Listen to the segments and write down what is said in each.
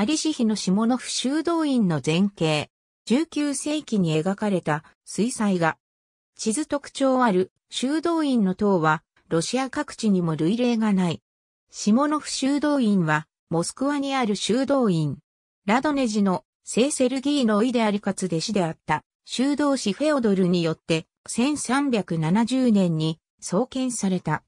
アリシヒの下の府修道院の前景、19世紀に描かれた水彩画。地図特徴ある修道院の塔は、ロシア各地にも類例がない。下の府修道院は、モスクワにある修道院。ラドネジの聖セルギーのイでありかつ弟子であった修道士フェオドルによって1370年に創建された。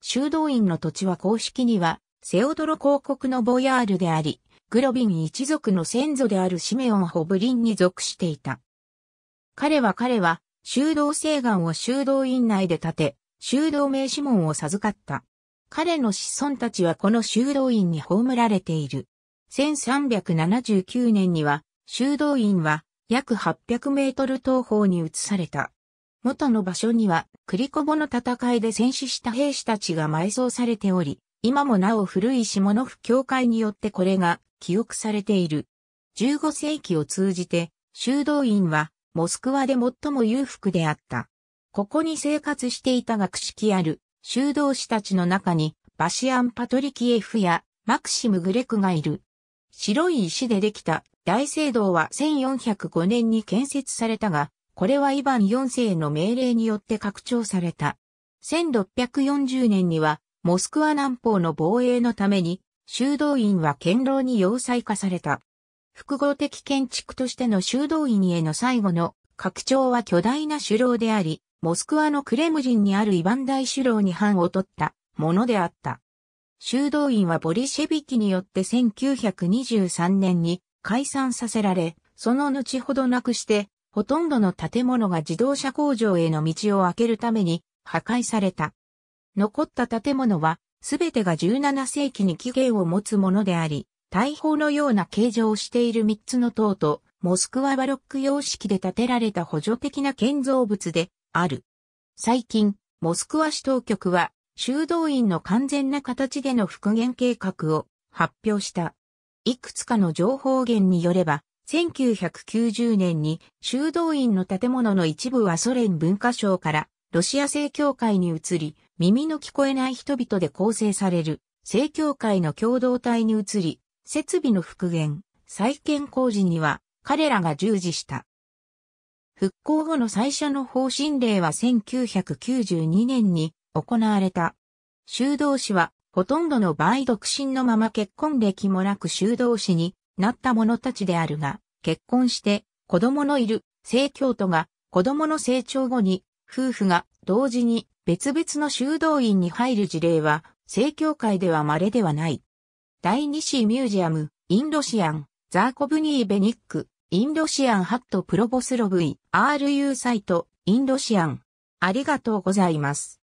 修道院の土地は公式にはセオドロ公国のボヤールであり、グロビン一族の先祖であるシメオン・ホブリンに属していた。彼は彼は、修道聖願を修道院内で建て、修道名指紋を授かった。彼の子孫たちはこの修道院に葬られている。1379年には、修道院は約800メートル東方に移された。元の場所には、クリコボの戦いで戦死した兵士たちが埋葬されており、今もなお古い下の府教会によってこれが記憶されている。15世紀を通じて、修道院は、モスクワで最も裕福であった。ここに生活していた学識ある、修道士たちの中に、バシアン・パトリキエフや、マクシム・グレクがいる。白い石でできた大聖堂は1405年に建設されたが、これはイヴァン4世の命令によって拡張された。1640年には、モスクワ南方の防衛のために、修道院は堅牢に要塞化された。複合的建築としての修道院への最後の拡張は巨大な首楼であり、モスクワのクレムリンにあるイバン大首楼に版を取ったものであった。修道院はボリシェビキによって1923年に解散させられ、その後ほどなくして、ほとんどの建物が自動車工場への道を開けるために破壊された。残った建物はすべてが17世紀に起源を持つものであり、大砲のような形状をしている3つの塔と、モスクワバロック様式で建てられた補助的な建造物である。最近、モスクワ市当局は、修道院の完全な形での復元計画を発表した。いくつかの情報源によれば、1990年に修道院の建物の一部はソ連文化省からロシア正教会に移り、耳の聞こえない人々で構成される、正教会の共同体に移り、設備の復元、再建工事には彼らが従事した。復興後の最初の方針令は1992年に行われた。修道士はほとんどの場合独身のまま結婚歴もなく修道士になった者たちであるが、結婚して子供のいる正教徒が子供の成長後に夫婦が同時に別々の修道院に入る事例は、正教会では稀ではない。第二子ミュージアム、インロシアン、ザーコブニー・ベニック、インロシアンハットプロボスロブイ、RU サイト、インロシアン。ありがとうございます。